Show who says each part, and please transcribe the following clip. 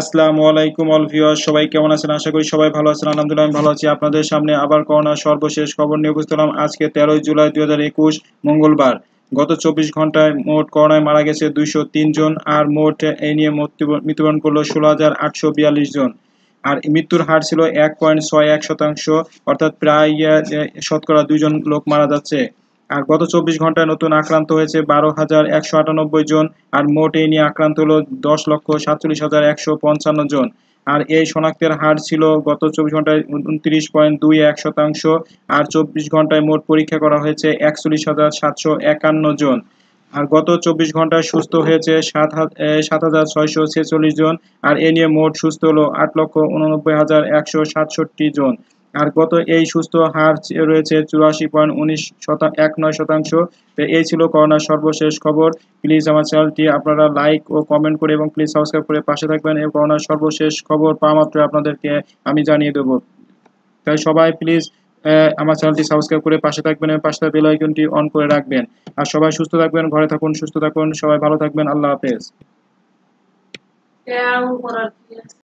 Speaker 1: আসসালামু আলাইকুম all viewer সবাই কেমন আছেন আশা করি সবাই ভালো আছেন আলহামদুলিল্লাহ আমি ভালো আছি আপনাদের সামনে আবার করোনা সর্বশেষ খবর নিয়ে উপস্থিত হলাম আজকে তেরোই জুলাই দু মঙ্গলবার গত চব্বিশ ঘন্টায় মোট করোনায় মারা গেছে দুইশো জন আর মোট এ নিয়ে মৃত্যুবরণ করলো ষোলো হাজার আটশো বিয়াল্লিশ জন আর মৃত্যুর হার ছিল এক পয়েন্ট ছয় এক শতাংশ অর্থাৎ প্রায় শতকরা দুইজন লোক মারা যাচ্ছে আর গত চব্বিশ ঘন্টায় নতুন আক্রান্ত হয়েছে বারো হাজার একশো আটানব্বই জন আর মোট এই নিয়ে আক্রান্ত হলো দশ লক্ষ সাতচল্লিশ হাজার একশো পঞ্চান্ন জন আর এই শনাক্তের হার ছিল গত চব্বিশ ঘন্টায় উনত্রিশ পয়েন্ট দুই এক শতাংশ আর চব্বিশ ঘন্টায় মোট পরীক্ষা করা হয়েছে একচল্লিশ হাজার সাতশো একান্ন জন আর গত চব্বিশ ঘন্টায় সুস্থ হয়েছে সাত সাত হাজার ছয়শো ছেচল্লিশ জন আর এ নিয়ে মোট সুস্থ হলো আট লক্ষ উননব্বই হাজার একশো সাতষট্টি জন আর গত এই সুস্থ হার রয়েছে চুরাশি পয়েন্ট উনিশ শতাংশ এক নয় শতাংশ তো এই ছিল করোনার সর্বশেষ খবর প্লিজ আমার চ্যানেলটি আপনারা লাইক ও কমেন্ট করে এবং প্লিজ সাবস্ক্রাইব করে পাশে থাকবেন এবং করোনার সর্বশেষ খবর পাওয়া মাত্র আপনাদেরকে আমি জানিয়ে দেবো তাই সবাই প্লিজ আমার চ্যানেলটি সাবস্ক্রাইব করে পাশে থাকবেন এবং পাশে বেল আইকনটি অন করে রাখবেন আর সবাই সুস্থ থাকবেন ঘরে থাকুন সুস্থ থাকুন সবাই ভালো থাকবেন আল্লাহ হাফেজ